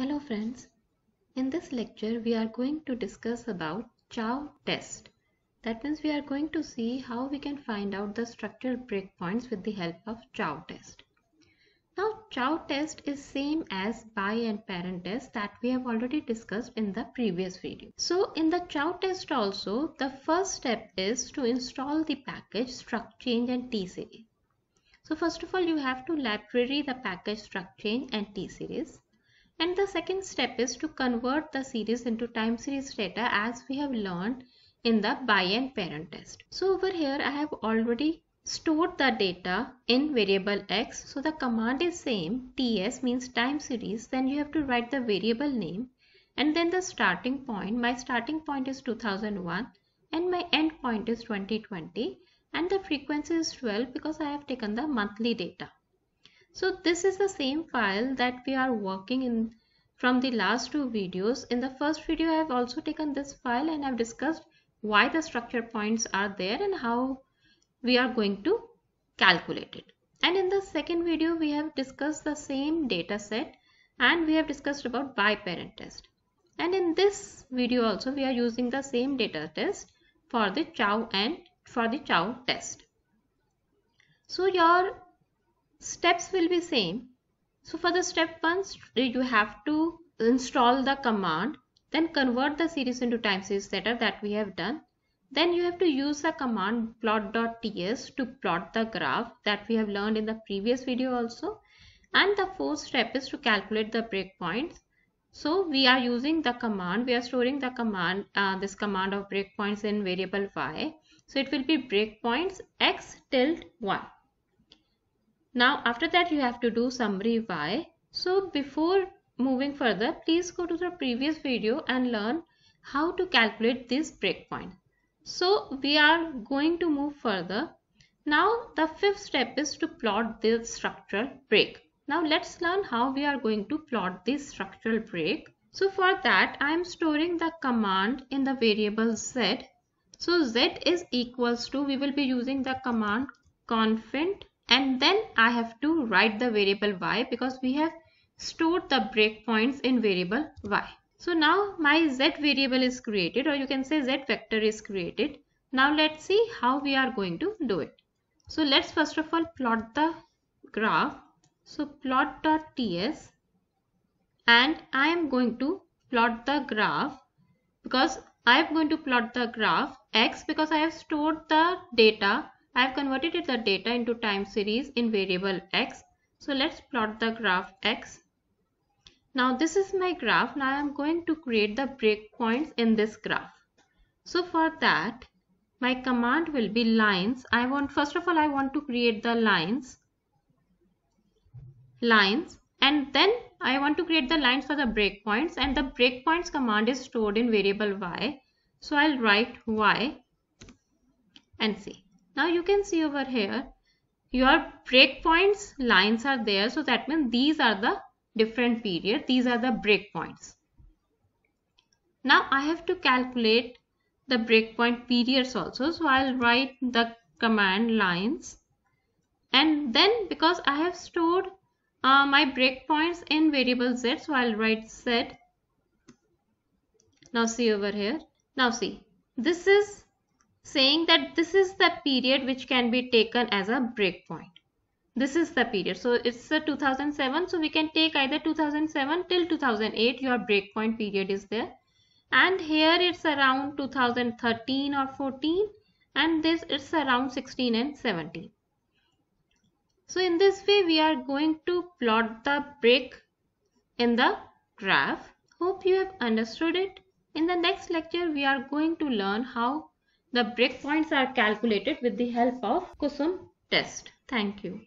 Hello friends, in this lecture we are going to discuss about Chow test. That means we are going to see how we can find out the structural breakpoints with the help of Chow test. Now Chow test is same as buy and parent test that we have already discussed in the previous video. So in the Chow test also the first step is to install the package change and t-series. So first of all you have to library the package change and tseries and the second step is to convert the series into time series data as we have learned in the by and parent test. So over here I have already stored the data in variable x. So the command is same ts means time series then you have to write the variable name and then the starting point. My starting point is 2001 and my end point is 2020 and the frequency is 12 because I have taken the monthly data. So this is the same file that we are working in from the last two videos. In the first video, I have also taken this file and I've discussed why the structure points are there and how we are going to calculate it. And in the second video, we have discussed the same data set and we have discussed about biparent test. And in this video also, we are using the same data test for the chow and for the chow test. So your steps will be same. So for the step 1 you have to install the command then convert the series into time series setter that we have done. Then you have to use the command plot.ts to plot the graph that we have learned in the previous video also. And the fourth step is to calculate the breakpoints. So we are using the command, we are storing the command, uh, this command of breakpoints in variable y. So it will be breakpoints x tilde y. Now after that you have to do summary why. So before moving further please go to the previous video and learn how to calculate this breakpoint. So we are going to move further. Now the fifth step is to plot the structural break. Now let's learn how we are going to plot this structural break. So for that I am storing the command in the variable z. So z is equals to we will be using the command confint and then I have to write the variable y because we have stored the breakpoints in variable y. So now my z variable is created or you can say z vector is created. Now let's see how we are going to do it. So let's first of all plot the graph. So plot.ts and I am going to plot the graph because I am going to plot the graph x because I have stored the data I have converted the data into time series in variable x. So let's plot the graph x. Now this is my graph. Now I am going to create the breakpoints in this graph. So for that, my command will be lines. I want, first of all, I want to create the lines. Lines. And then I want to create the lines for the breakpoints and the breakpoints command is stored in variable y. So I'll write y and see now you can see over here your breakpoints lines are there so that means these are the different period these are the breakpoints now I have to calculate the breakpoint periods also so I'll write the command lines and then because I have stored uh, my breakpoints in variable z so I'll write z now see over here now see this is saying that this is the period which can be taken as a breakpoint. This is the period. So it's the 2007. So we can take either 2007 till 2008. Your breakpoint period is there. And here it's around 2013 or 14. And this it's around 16 and 17. So in this way we are going to plot the break in the graph. Hope you have understood it. In the next lecture we are going to learn how the breakpoints are calculated with the help of Kusum test. Thank you.